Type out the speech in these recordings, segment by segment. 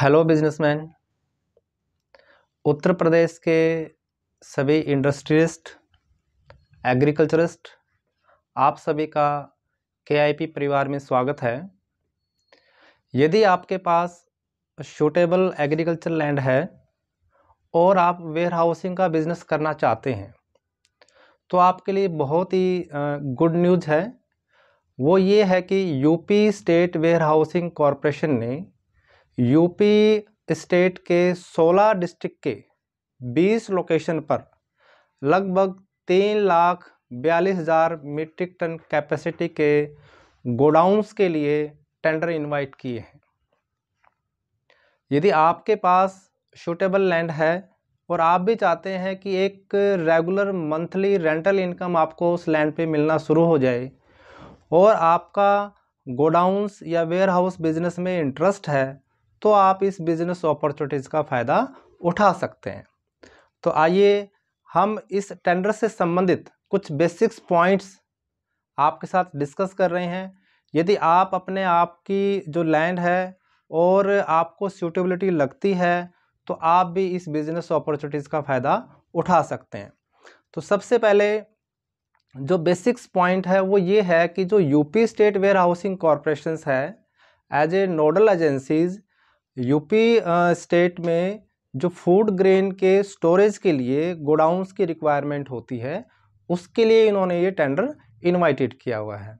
hello businessman उत्तर प्रदेश के सभी इंडस्ट्रियस्ट agriculturist आप सभी का केआईपी परिवार में स्वागत है यदि आपके पास शूटेबल एग्रीकल्चर लैंड है और आप वेयर हाउसिंग का बिज़नेस करना चाहते हैं तो आपके लिए बहुत ही गुड न्यूज़ है वो ये है कि UP state warehousing corporation ने यूपी स्टेट के 16 डिस्ट्रिक्ट के 20 लोकेशन पर लगभग तीन लाख बयालीस हज़ार मीट्रिक टन कैपेसिटी के गोडाउंस के लिए टेंडर इनवाइट किए हैं यदि आपके पास शूटेबल लैंड है और आप भी चाहते हैं कि एक रेगुलर मंथली रेंटल इनकम आपको उस लैंड पे मिलना शुरू हो जाए और आपका गोडाउंस या वेयर हाउस बिजनेस में इंटरेस्ट है तो आप इस बिज़नेस अपॉर्चुनिटीज़ का फ़ायदा उठा सकते हैं तो आइए हम इस टेंडर से संबंधित कुछ बेसिक्स पॉइंट्स आपके साथ डिस्कस कर रहे हैं यदि आप अपने आप की जो लैंड है और आपको सूटेबिलिटी लगती है तो आप भी इस बिज़नेस अपॉर्चुनिटीज़ का फ़ायदा उठा सकते हैं तो सबसे पहले जो बेसिक्स पॉइंट है वो ये है कि जो UP state warehousing corporation है as a nodal agencies UP state में जो फूड ग्रेन के स्टोरेज के लिए गोडाउंस की रिक्वायरमेंट होती है उसके लिए इन्होंने ये टेंडर इनवाइटेड किया हुआ है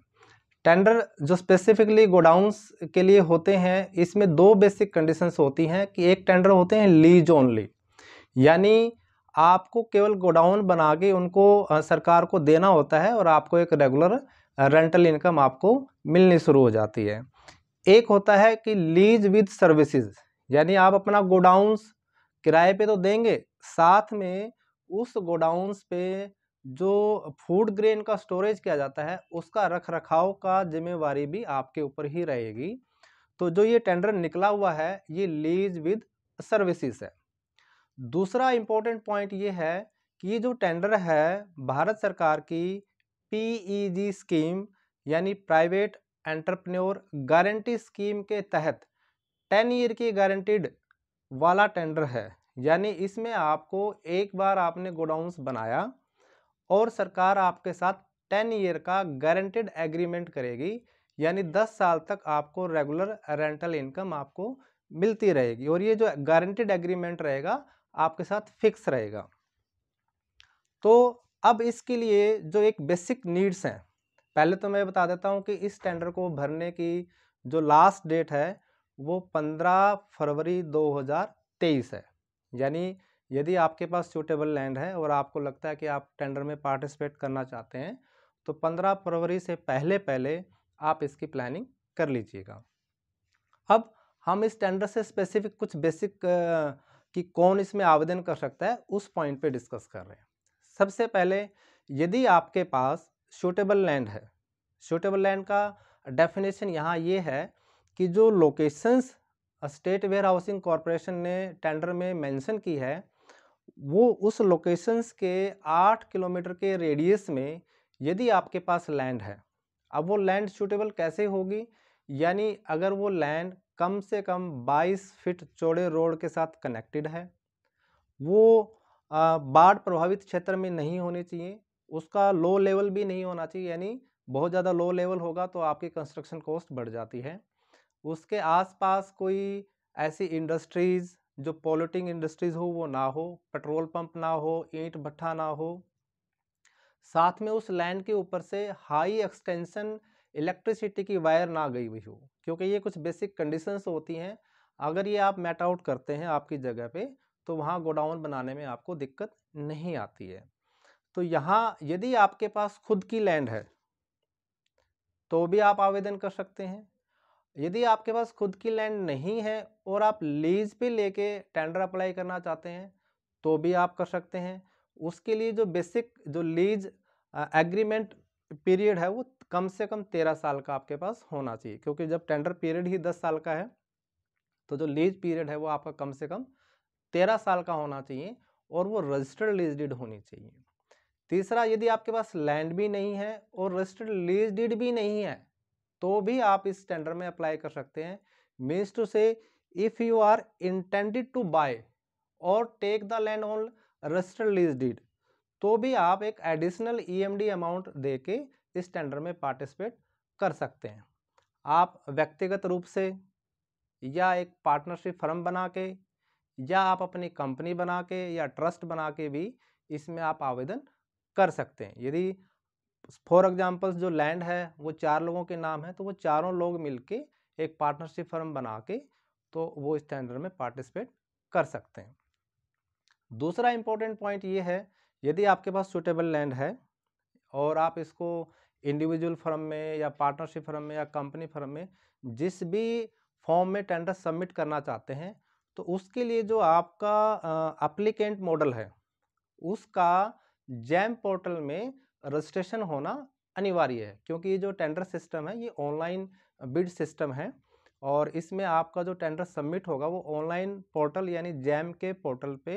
टेंडर जो स्पेसिफिकली गोडाउंस के लिए होते हैं इसमें दो बेसिक कंडीशंस होती हैं कि एक टेंडर होते हैं लीज ओनली यानी आपको केवल गोडाउन बना के उनको सरकार को देना होता है और आपको एक रेगुलर रेंटल इनकम आपको मिलनी शुरू हो जाती है एक होता है कि लीज विद सर्विसेज यानी आप अपना गोडाउंस किराए पे तो देंगे साथ में उस गोडाउंस पे जो फूड ग्रेन का स्टोरेज किया जाता है उसका रख रखाव का जिम्मेवारी भी आपके ऊपर ही रहेगी तो जो ये टेंडर निकला हुआ है ये लीज विद सर्विसेज है दूसरा इम्पोर्टेंट पॉइंट ये है कि ये जो टेंडर है भारत सरकार की पीईजी स्कीम e यानी प्राइवेट एंटरप्रेन्योर गारंटी स्कीम के तहत टेन ईयर की गारंटीड वाला टेंडर है यानी इसमें आपको एक बार आपने गोडाउंस बनाया और सरकार आपके साथ टेन ईयर का गारंटेड एग्रीमेंट करेगी यानी दस साल तक आपको रेगुलर रेंटल इनकम आपको मिलती रहेगी और ये जो गारंटेड एग्रीमेंट रहेगा आपके साथ फिक्स रहेगा तो अब इसके लिए जो एक बेसिक नीड्स हैं पहले तो मैं बता देता हूँ कि इस टेंडर को भरने की जो लास्ट डेट है वो पंद्रह फरवरी दो हज़ार तेईस है यानी यदि आपके पास सूटेबल लैंड है और आपको लगता है कि आप टेंडर में पार्टिसिपेट करना चाहते हैं तो पंद्रह फरवरी से पहले पहले आप इसकी प्लानिंग कर लीजिएगा अब हम इस टेंडर से स्पेसिफिक कुछ बेसिक कि कौन इसमें आवेदन कर सकता है उस पॉइंट पे डिस्कस कर रहे हैं सबसे पहले यदि आपके पास सूटेबल लैंड है सूटेबल लैंड का डेफिनेशन यहाँ ये है कि जो locations state warehousing corporation ने टेंडर में मेंशन की है वो उस लोकेशंस के आठ किलोमीटर के रेडियस में यदि आपके पास लैंड है अब वो लैंड सूटेबल कैसे होगी यानी अगर वो लैंड कम से कम 22 फीट चौड़े रोड के साथ कनेक्टेड है वो बाढ़ प्रभावित क्षेत्र में नहीं होने चाहिए उसका लो लेवल भी नहीं होना चाहिए यानी बहुत ज़्यादा लो लेवल होगा तो आपकी कंस्ट्रक्शन कॉस्ट बढ़ जाती है उसके आसपास कोई ऐसी इंडस्ट्रीज़ जो पॉल्यूटिंग इंडस्ट्रीज़ हो वो ना हो पेट्रोल पंप ना हो ईंट भट्ठा ना हो साथ में उस लैंड के ऊपर से हाई एक्सटेंशन इलेक्ट्रिसिटी की वायर ना गई हुई हो क्योंकि ये कुछ बेसिक कंडीशंस होती हैं अगर ये आप मेट आउट करते हैं आपकी जगह पे तो वहाँ गोडाउन बनाने में आपको दिक्कत नहीं आती है तो यहाँ यदि आपके पास खुद की लैंड है तो भी आप आवेदन कर सकते हैं यदि आपके पास खुद की लैंड नहीं है और आप लीज पे लेके टेंडर अप्लाई करना चाहते हैं तो भी आप कर सकते हैं उसके लिए जो बेसिक जो लीज एग्रीमेंट पीरियड है वो कम से कम तेरह साल का आपके पास होना चाहिए क्योंकि जब टेंडर पीरियड ही दस साल का है तो जो लीज पीरियड है वो आपका कम से कम तेरह साल का होना चाहिए और वो रजिस्टर्ड लीज डीड होनी चाहिए तीसरा यदि आपके पास लैंड भी नहीं है और रजिस्टर्ड लीज डीड भी नहीं है तो भी आप इस टेंडर में अप्लाई कर सकते हैं means to say if you are intended to buy और take the land on registered lease deed तो भी आप एक एडिशनल ईएमडी अमाउंट दे के इस टेंडर में पार्टिसिपेट कर सकते हैं आप व्यक्तिगत रूप से या एक पार्टनरशिप फर्म बना के या आप अपनी कंपनी बना के या ट्रस्ट बना के भी इसमें आप आवेदन कर सकते हैं यदि फॉर एग्जाम्पल्स जो लैंड है वो चार लोगों के नाम है तो वो चारों लोग मिल एक पार्टनरशिप फर्म बना के तो वो इस टेंडर में पार्टिसिपेट कर सकते हैं दूसरा इम्पोर्टेंट पॉइंट ये है यदि आपके पास सुटेबल लैंड है और आप इसको इंडिविजुअल फर्म में या पार्टनरशिप फर्म में या कंपनी फर्म में जिस भी फॉर्म में टेंडर सबमिट करना चाहते हैं तो उसके लिए जो आपका अप्लीकेंट मॉडल है उसका जैम पोर्टल में रजिस्ट्रेशन होना अनिवार्य है क्योंकि ये जो टेंडर सिस्टम है ये ऑनलाइन बिड सिस्टम है और इसमें आपका जो टेंडर सबमिट होगा वो ऑनलाइन पोर्टल यानी जैम के पोर्टल पे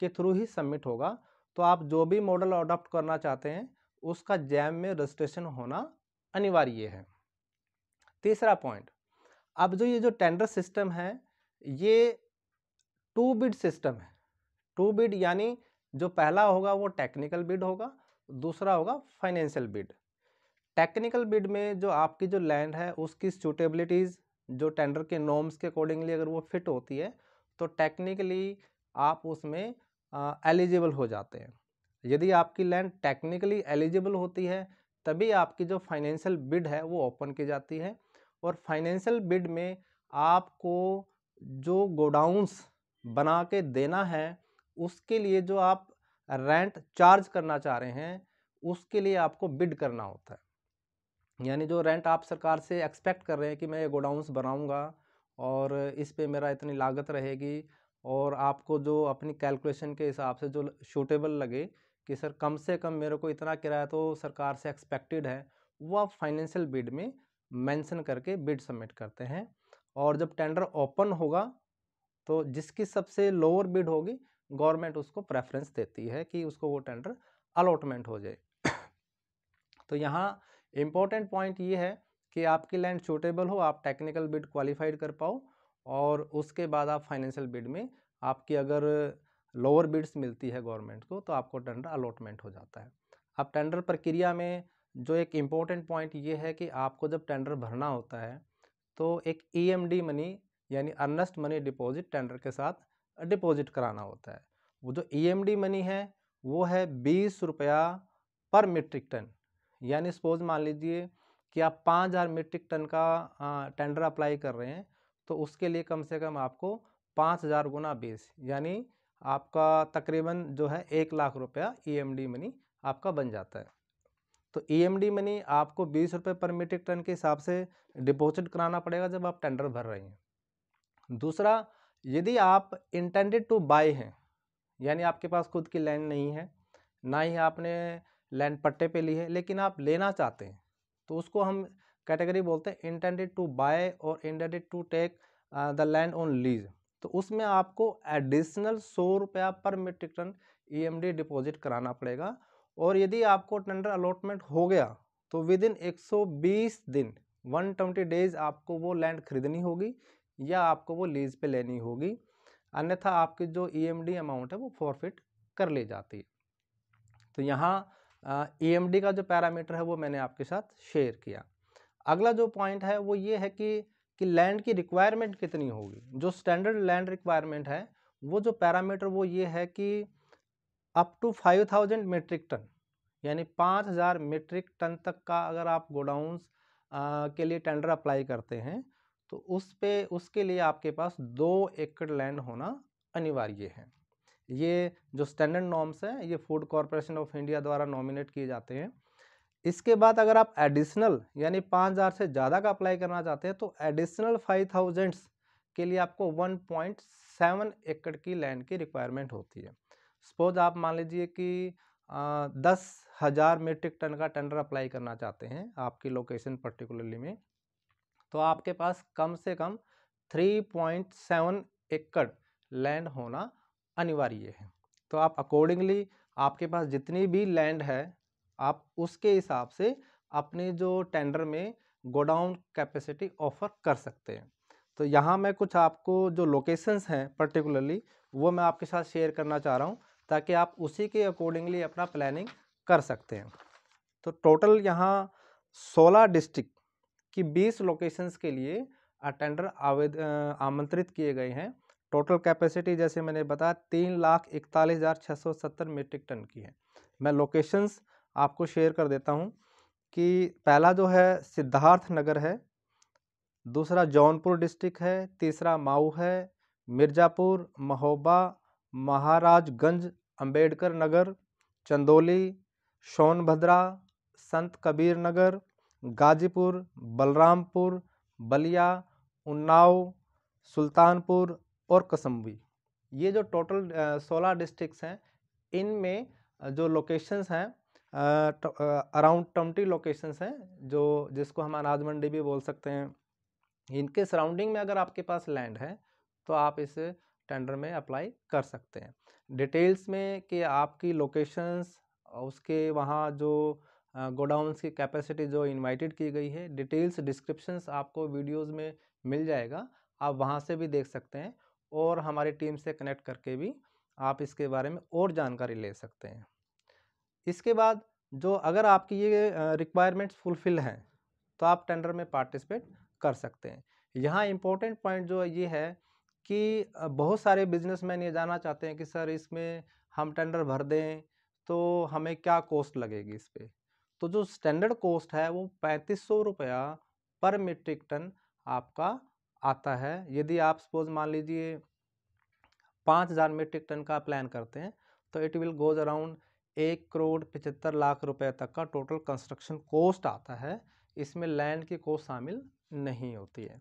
के थ्रू ही सबमिट होगा तो आप जो भी मॉडल अडॉप्ट करना चाहते हैं उसका जैम में रजिस्ट्रेशन होना अनिवार्य है तीसरा पॉइंट अब जो ये जो टेंडर सिस्टम है ये टू बिड सिस्टम है टू बिड यानी जो पहला होगा वो टेक्निकल बिड होगा दूसरा होगा फाइनेंशियल बिड टेक्निकल बिड में जो आपकी जो लैंड है उसकी सूटेबिलिटीज़ जो टेंडर के नॉर्म्स के अकॉर्डिंगली अगर वो फिट होती है तो टेक्निकली आप उसमें एलिजिबल हो जाते हैं यदि आपकी लैंड टेक्निकली एलिजिबल होती है तभी आपकी जो फाइनेंशियल बिड है वो ओपन की जाती है और फाइनेंशियल बिड में आपको जो गोडाउंस बना के देना है उसके लिए जो आप रेंट चार्ज करना चाह रहे हैं उसके लिए आपको बिड करना होता है यानी जो रेंट आप सरकार से एक्सपेक्ट कर रहे हैं कि मैं ये गोडाउंस बनाऊंगा और इस पे मेरा इतनी लागत रहेगी और आपको जो अपनी कैलकुलेशन के हिसाब से जो शूटेबल लगे कि सर कम से कम मेरे को इतना किराया तो सरकार से एक्सपेक्टेड है वो आप फाइनेंशियल बिड में मेंशन करके बिड सबमिट करते हैं और जब टेंडर ओपन होगा तो जिसकी सबसे लोअर बिड होगी गवर्नमेंट उसको प्रेफरेंस देती है कि उसको वो टेंडर अलॉटमेंट हो जाए तो यहाँ इम्पोर्टेंट पॉइंट ये है कि आपकी लैंड सूटेबल हो आप टेक्निकल बिड क्वालिफाइड कर पाओ और उसके बाद आप फाइनेंशियल बिड में आपकी अगर लोअर बिड्स मिलती है गवर्नमेंट को तो आपको टेंडर अलॉटमेंट हो जाता है अब टेंडर प्रक्रिया में जो एक इम्पॉर्टेंट पॉइंट ये है कि आपको जब टेंडर भरना होता है तो एक ई e मनी यानी अर्नस्ट मनी डिपॉजिट टेंडर के साथ डिपॉजिट कराना होता है वो जो ई e मनी है वो है बीस रुपया पर मीट्रिक टन यानी सपोज मान लीजिए कि आप पाँच हज़ार मीट्रिक टन का आ, टेंडर अप्लाई कर रहे हैं तो उसके लिए कम से कम आपको पाँच हज़ार गुना बीस यानी आपका तकरीबन जो है एक लाख रुपया ई e मनी आपका बन जाता है तो ई e मनी आपको बीस रुपये पर मीट्रिक टन के हिसाब से डिपॉजिट कराना पड़ेगा जब आप टेंडर भर रहे हैं दूसरा यदि आप इंटेंडेड टू बाय हैं यानी आपके पास खुद की लैंड नहीं है ना ही आपने लैंड पट्टे पे ली है लेकिन आप लेना चाहते हैं तो उसको हम कैटेगरी बोलते हैं इंटेंडेड टू बाय और intended to take the land on lease तो उसमें आपको एडिशनल सौ रुपया पर मीट्रिक टन ई डिपॉजिट कराना पड़ेगा और यदि आपको टेंडर अलॉटमेंट हो गया तो विद इन 120 दिन 120 डेज आपको वो लैंड खरीदनी होगी या आपको वो लीज पे लेनी होगी अन्यथा आपकी जो ई e अमाउंट है वो फॉरफिट कर ले जाती है तो यहाँ ई e का जो पैरामीटर है वो मैंने आपके साथ शेयर किया अगला जो पॉइंट है वो ये है कि कि लैंड की रिक्वायरमेंट कितनी होगी जो स्टैंडर्ड लैंड रिक्वायरमेंट है वो जो पैरामीटर वो ये है कि up to five thousand metric ton यानी पाँच हज़ार मीट्रिक टन तक का अगर आप गोडाउन्स के लिए टेंडर अप्लाई करते हैं तो उस पे उसके लिए आपके पास दो एकड़ लैंड होना अनिवार्य है ये जो स्टैंडर्ड नॉर्म्स हैं ये फूड कॉरपोरेशन ऑफ इंडिया द्वारा नॉमिनेट किए जाते हैं इसके बाद अगर आप एडिशनल यानी पाँच हज़ार से ज़्यादा का अप्लाई करना चाहते हैं तो एडिशनल फाइव थाउजेंड्स के लिए आपको वन पॉइंट सेवन एकड़ की लैंड की रिक्वायरमेंट होती है सपोज आप मान लीजिए कि दस हज़ार मीट्रिक टन का टेंडर अप्लाई करना चाहते हैं आपकी लोकेशन पर्टिकुलरली में तो आपके पास कम से कम 3.7 एकड़ लैंड होना अनिवार्य है तो आप अकॉर्डिंगली आपके पास जितनी भी लैंड है आप उसके हिसाब से अपने जो टेंडर में गोडाउन कैपेसिटी ऑफर कर सकते हैं तो यहाँ मैं कुछ आपको जो लोकेशंस हैं पर्टिकुलरली वो मैं आपके साथ शेयर करना चाह रहा हूँ ताकि आप उसी के अकॉर्डिंगली अपना प्लानिंग कर सकते हैं तो टोटल यहाँ सोलह डिस्ट्रिक कि 20 लोकेशंस के लिए अटेंडर आवेद आमंत्रित किए गए हैं टोटल कैपेसिटी जैसे मैंने बताया तीन लाख इकतालीस हज़ार छः सौ सत्तर मीट्रिक टन की है मैं लोकेशंस आपको शेयर कर देता हूँ कि पहला जो है सिद्धार्थ नगर है दूसरा जौनपुर डिस्ट्रिक्ट है तीसरा माऊ है मिर्ज़ापुर महोबा महाराजगंज अंबेडकर नगर चंदौली सोनभद्रा संत कबीर नगर गाजीपुर बलरामपुर बलिया उन्नाव सुल्तानपुर और कसम्बी ये जो टोटल सोलह डिस्ट्रिक्स हैं इनमें जो लोकेशंस हैं अराउंड ट्वेंटी लोकेशंस हैं जो जिसको हम अनाज मंडी भी बोल सकते हैं इनके सराउंडिंग में अगर आपके पास लैंड है तो आप इस टेंडर में अप्लाई कर सकते हैं डिटेल्स में कि आपकी लोकेशंस उसके वहाँ जो गोडाउंस की कैपेसिटी जो इन्वाइटेड की गई है डिटेल्स डिस्क्रिप्शंस आपको वीडियोस में मिल जाएगा आप वहाँ से भी देख सकते हैं और हमारी टीम से कनेक्ट करके भी आप इसके बारे में और जानकारी ले सकते हैं इसके बाद जो अगर आपकी ये रिक्वायरमेंट्स फुलफ़िल हैं तो आप टेंडर में पार्टिसिपेट कर सकते हैं यहाँ इम्पोर्टेंट पॉइंट जो ये है कि बहुत सारे बिजनेस ये जानना चाहते हैं कि सर इसमें हम टेंडर भर दें तो हमें क्या कॉस्ट लगेगी इस पर तो जो स्टैंडर्ड कॉस्ट है वो पैंतीस सौ रुपया पर मीट्रिक टन आपका आता है यदि आप सपोज मान लीजिए पाँच हज़ार मीट्रिक टन का प्लान करते हैं तो इट विल गोज अराउंड एक करोड़ पचहत्तर लाख रुपए तक का टोटल कंस्ट्रक्शन कॉस्ट आता है इसमें लैंड की कॉस्ट शामिल नहीं होती है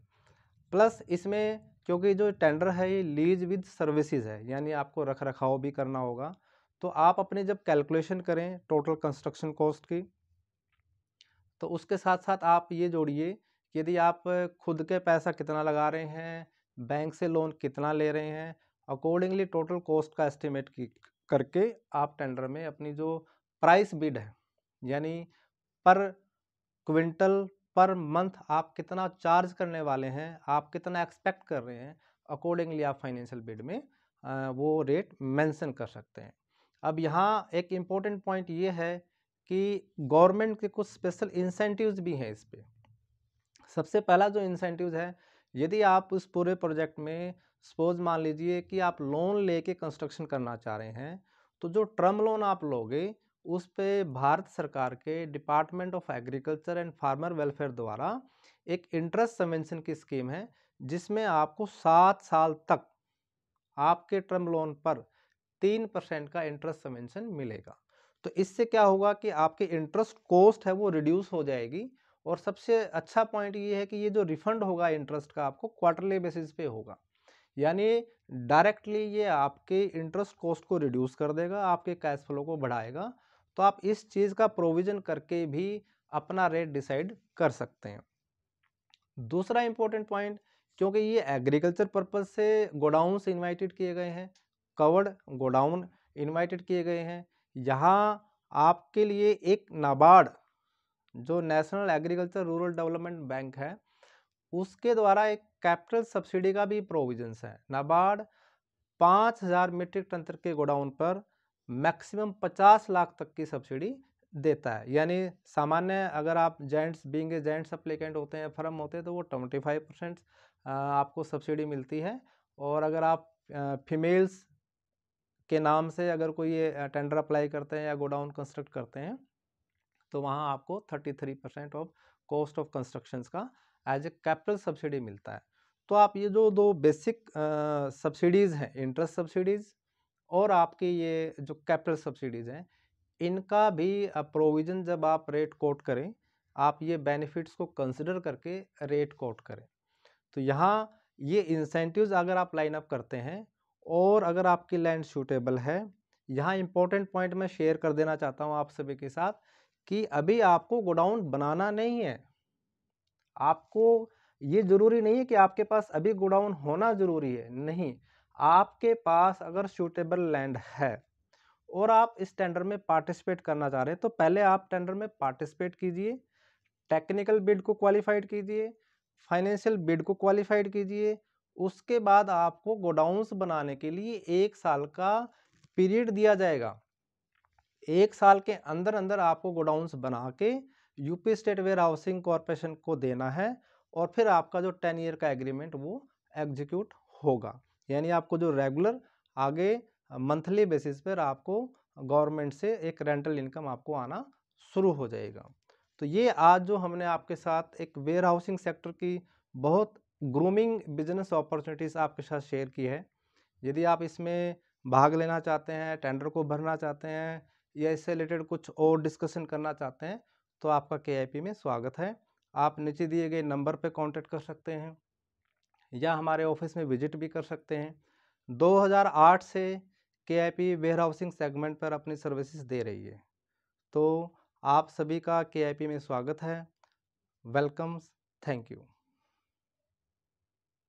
प्लस इसमें क्योंकि जो टेंडर है ये लीज विद सर्विसेज है यानी आपको रख रखाव भी करना होगा तो आप अपने जब कैलकुलेशन करें टोटल कंस्ट्रक्शन कॉस्ट की तो उसके साथ साथ आप ये जोड़िए यदि आप खुद के पैसा कितना लगा रहे हैं बैंक से लोन कितना ले रहे हैं अकॉर्डिंगली टोटल कॉस्ट का एस्टिमेट करके आप टेंडर में अपनी जो प्राइस बिड है यानी पर क्विंटल पर मंथ आप कितना चार्ज करने वाले हैं आप कितना एक्सपेक्ट कर रहे हैं अकॉर्डिंगली आप फाइनेंशियल बिड में वो रेट मेंशन कर सकते हैं अब यहाँ एक इम्पोर्टेंट पॉइंट ये है कि गवर्नमेंट के कुछ स्पेशल इंसेंटिव्स भी हैं इस पर सबसे पहला जो इंसेंटिव्स है यदि आप उस पूरे प्रोजेक्ट में सपोज मान लीजिए कि आप लोन लेके कंस्ट्रक्शन करना चाह रहे हैं तो जो टर्म लोन आप लोगे उस पर भारत सरकार के department of agriculture and farmer welfare द्वारा एक इंटरेस्ट सबवेंशन की स्कीम है जिसमें आपको सात साल तक आपके टर्म लोन पर तीन परसेंट का इंटरेस्ट सबवेंशन मिलेगा तो इससे क्या होगा कि आपके इंटरेस्ट कॉस्ट है वो रिड्यूस हो जाएगी और सबसे अच्छा पॉइंट ये है कि ये जो रिफंड होगा इंटरेस्ट का आपको क्वार्टरली बेसिस पे होगा यानी डायरेक्टली ये आपके इंटरेस्ट कॉस्ट को रिड्यूस कर देगा आपके कैश फ्लो को बढ़ाएगा तो आप इस चीज़ का प्रोविज़न करके भी अपना रेट डिसाइड कर सकते हैं दूसरा इंपॉर्टेंट पॉइंट क्योंकि ये एग्रीकल्चर पर्पज़ से गोडाउन इन्वाइटेड किए गए हैं कवर्ड गोडाउन इन्वाइटेड किए गए हैं यहाँ आपके लिए एक नाबार्ड जो national agriculture rural development bank है उसके द्वारा एक कैपिटल सब्सिडी का भी प्रोविजंस है नाबार्ड पाँच हज़ार मीट्रिक टन तक के गोडाउन पर मैक्सिमम पचास लाख तक की सब्सिडी देता है यानी सामान्य अगर आप जेंट्स बींगे जेंट्स अप्लीकेंट होते हैं फर्म होते हैं तो वो ट्वेंटी फाइव परसेंट आपको सब्सिडी मिलती है और अगर आप फीमेल्स के नाम से अगर कोई ये टेंडर अप्लाई करते हैं या गोडाउन कंस्ट्रक्ट करते हैं तो वहाँ आपको thirty three percent of cost of constructions का एज ए कैपिटल सब्सिडी मिलता है तो आप ये जो दो बेसिक सब्सिडीज़ हैं इंटरेस्ट सब्सिडीज़ और आपकी ये जो कैपिटल सब्सिडीज़ हैं इनका भी प्रोविज़न जब आप रेट कोट करें आप ये बेनिफिट्स को कंसिडर करके रेट कोट करें तो यहाँ ये इंसेंटिव्स अगर आप लाइनअप करते हैं और अगर आपकी लैंड सूटेबल है यहाँ इम्पोर्टेंट पॉइंट मैं शेयर कर देना चाहता हूँ आप सभी के साथ कि अभी आपको गोडाउन बनाना नहीं है आपको ये ज़रूरी नहीं है कि आपके पास अभी गोडाउन होना ज़रूरी है नहीं आपके पास अगर सूटेबल लैंड है और आप इस टेंडर में पार्टिसिपेट करना चाह रहे हैं तो पहले आप टेंडर में पार्टिसिपेट कीजिए टेक्निकल बिड को क्वालिफाइड कीजिए फाइनेंशियल बिड को क्वालिफाइड कीजिए उसके बाद आपको गोडाउंस बनाने के लिए एक साल का पीरियड दिया जाएगा एक साल के अंदर अंदर आपको गोडाउंस बना के UP state warehousing corporation को देना है और फिर आपका जो टेन ईयर का एग्रीमेंट वो एग्जीक्यूट होगा यानी आपको जो रेगुलर आगे मंथली बेसिस पर आपको गवर्नमेंट से एक रेंटल इनकम आपको आना शुरू हो जाएगा तो ये आज जो हमने आपके साथ एक वेयर हाउसिंग सेक्टर की बहुत ग्रूमिंग बिजनेस अपॉर्चुनिटीज़ आपके साथ शेयर की है यदि आप इसमें भाग लेना चाहते हैं टेंडर को भरना चाहते हैं या इससे रिलेटेड कुछ और डिस्कशन करना चाहते हैं तो आपका के में स्वागत है आप नीचे दिए गए नंबर पर कॉन्टेक्ट कर सकते हैं या हमारे ऑफिस में विजिट भी कर सकते हैं 2008 से के I P warehousing segment पर अपनी सर्विसेज दे रही है तो आप सभी का के आई पी में स्वागत है वेलकम्स थैंक यू